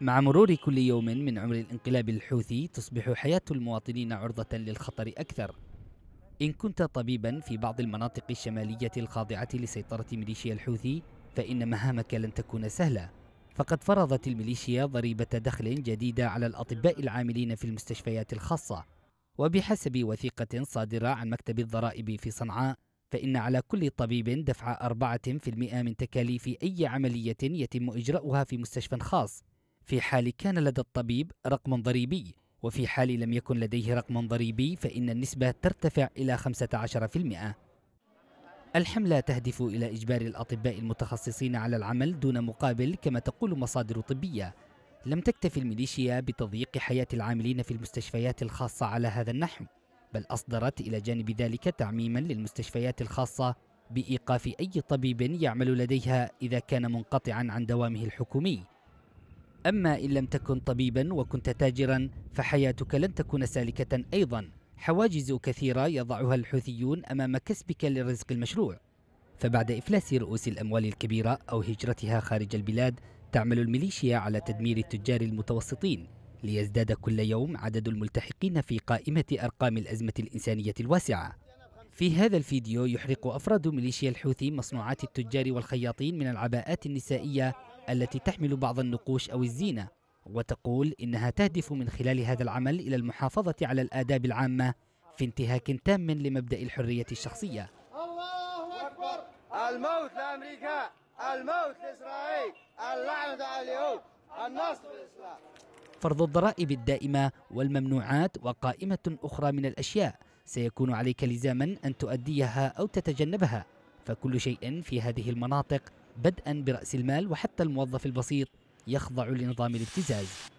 مع مرور كل يوم من عمر الانقلاب الحوثي تصبح حياة المواطنين عرضة للخطر أكثر إن كنت طبيبا في بعض المناطق الشمالية الخاضعة لسيطرة ميليشيا الحوثي فإن مهامك لن تكون سهلة فقد فرضت الميليشيا ضريبة دخل جديدة على الأطباء العاملين في المستشفيات الخاصة وبحسب وثيقة صادرة عن مكتب الضرائب في صنعاء فإن على كل طبيب دفع 4% من تكاليف أي عملية يتم إجراؤها في مستشفى خاص في حال كان لدى الطبيب رقم ضريبي وفي حال لم يكن لديه رقم ضريبي فإن النسبة ترتفع إلى 15% الحملة تهدف إلى إجبار الأطباء المتخصصين على العمل دون مقابل كما تقول مصادر طبية لم تكتف الميليشيا بتضييق حياة العاملين في المستشفيات الخاصة على هذا النحو بل أصدرت إلى جانب ذلك تعميما للمستشفيات الخاصة بإيقاف أي طبيب يعمل لديها إذا كان منقطعا عن دوامه الحكومي أما إن لم تكن طبيبا وكنت تاجرا فحياتك لن تكون سالكة أيضا حواجز كثيرة يضعها الحوثيون أمام كسبك للرزق المشروع فبعد إفلاس رؤوس الأموال الكبيرة أو هجرتها خارج البلاد تعمل الميليشيا على تدمير التجار المتوسطين ليزداد كل يوم عدد الملتحقين في قائمة أرقام الأزمة الإنسانية الواسعة في هذا الفيديو يحرق أفراد ميليشيا الحوثي مصنوعات التجار والخياطين من العباءات النسائية التي تحمل بعض النقوش أو الزينة وتقول إنها تهدف من خلال هذا العمل إلى المحافظة على الآداب العامة في انتهاك تام لمبدأ الحرية الشخصية الله أكبر الموت لأمريكا الموت لإسرائيل اللعنة على اليهود النصر للإسلام فرض الضرائب الدائمة والممنوعات وقائمة أخرى من الأشياء سيكون عليك لزاما أن تؤديها أو تتجنبها فكل شيء في هذه المناطق بدءا برأس المال وحتى الموظف البسيط يخضع لنظام الابتزاز